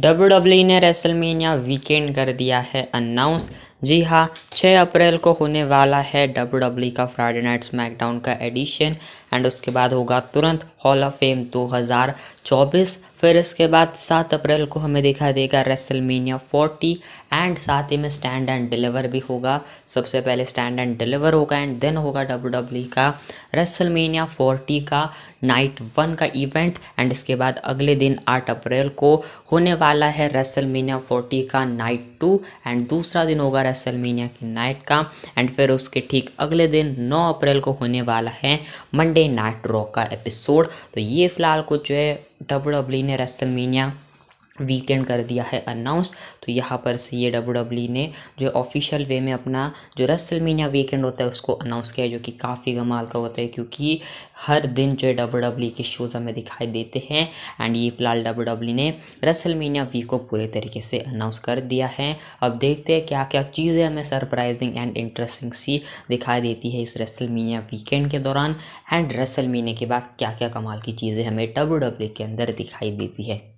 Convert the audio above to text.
W W ने WrestleMania weekend कर दिया है अनाउंस जी हाँ 6 अप्रैल को होने वाला है डब्ल्यू डब्ल्यू e का फ्राइडे नाइट स्मैकडाउन का एडिशन एंड उसके बाद होगा तुरंत हॉल ऑफ फेम 2024 फिर इसके बाद 7 अप्रैल को हमें देखा देगा रेसलमीनिया फोर्टी एंड साथ ही में स्टैंड एंड डिलीवर भी होगा सबसे पहले स्टैंड एंड डिलीवर होगा एंड देन होगा डब्ल्यू डब्ल्यू e का रेसलमीनिया फोर्टी का नाइट वन का इवेंट एंड इसके बाद अगले दिन आठ अप्रैल को होने वाला है रेसलमीनिया फोर्टी का नाइट टू एंड दूसरा दिन होगा रेसलमीनिया की नाइट का एंड फिर उसके ठीक अगले दिन 9 अप्रैल को होने वाला है मंडे नाइट रॉक का एपिसोड तो ये फ़िलहाल कुछ जो है डब्ल्यू डब्ल्यू e ने रेसलमीनिया वीकेंड कर दिया है अनाउंस तो यहाँ पर से ये डब्ल्यू डब्ल्यू ने जो ऑफिशियल वे में अपना जो रसल वीकेंड होता है उसको अनाउंस किया है जो कि काफ़ी कमाल का होता है क्योंकि हर दिन जो डब्ल्यू डब्ल्यू e के शोज़ हमें दिखाई देते हैं एंड ये फिलहाल डब्ल्यू डब्ल्यू e ने रसल वीक को पूरे तरीके से अनाउंस कर दिया है अब देखते हैं क्या क्या चीज़ें हमें सरप्राइजिंग एंड इंटरेस्टिंग सी दिखाई देती है इस रसल वीकेंड के दौरान एंड रसल के बाद क्या क्या कमाल की चीज़ें हमें डब्ल्यू डब्ल्यू e के अंदर दिखाई देती है